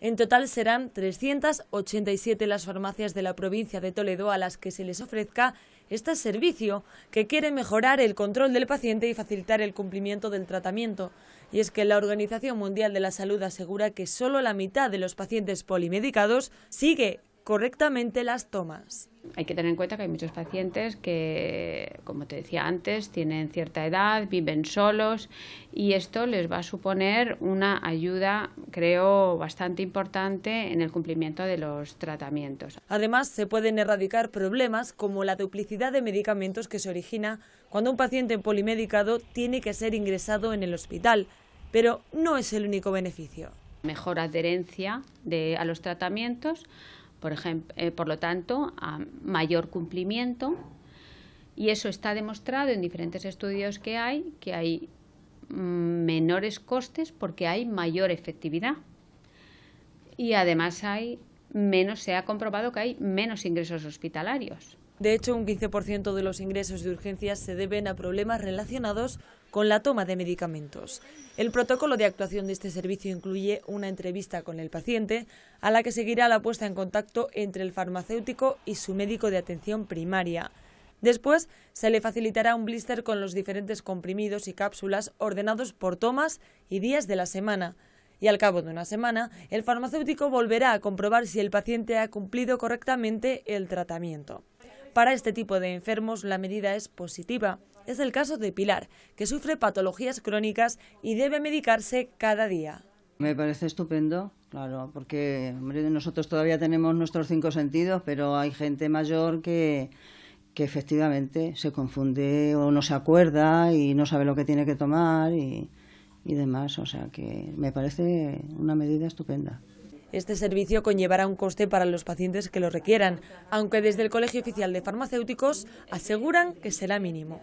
En total serán 387 las farmacias de la provincia de Toledo a las que se les ofrezca este servicio que quiere mejorar el control del paciente y facilitar el cumplimiento del tratamiento. Y es que la Organización Mundial de la Salud asegura que solo la mitad de los pacientes polimedicados sigue correctamente las tomas. Hay que tener en cuenta que hay muchos pacientes que, como te decía antes, tienen cierta edad, viven solos y esto les va a suponer una ayuda, creo, bastante importante en el cumplimiento de los tratamientos. Además, se pueden erradicar problemas como la duplicidad de medicamentos que se origina cuando un paciente polimedicado tiene que ser ingresado en el hospital, pero no es el único beneficio mejor adherencia a los tratamientos, por, ejemplo, eh, por lo tanto, a mayor cumplimiento. Y eso está demostrado en diferentes estudios que hay, que hay mm, menores costes porque hay mayor efectividad. Y además hay menos, se ha comprobado que hay menos ingresos hospitalarios. De hecho, un 15% de los ingresos de urgencias se deben a problemas relacionados con la toma de medicamentos. El protocolo de actuación de este servicio incluye una entrevista con el paciente, a la que seguirá la puesta en contacto entre el farmacéutico y su médico de atención primaria. Después se le facilitará un blister con los diferentes comprimidos y cápsulas ordenados por tomas y días de la semana. Y al cabo de una semana, el farmacéutico volverá a comprobar si el paciente ha cumplido correctamente el tratamiento. Para este tipo de enfermos la medida es positiva. Es el caso de Pilar, que sufre patologías crónicas y debe medicarse cada día. Me parece estupendo, claro, porque hombre, nosotros todavía tenemos nuestros cinco sentidos, pero hay gente mayor que, efectivamente se confunde o no se acuerda y no sabe lo que tiene que tomar y demás. O sea que me parece una medida estupenda. Este servicio conllevará un coste para los pacientes que lo requieran, aunque desde el Colegio Oficial de Farmacéuticos aseguran que será mínimo.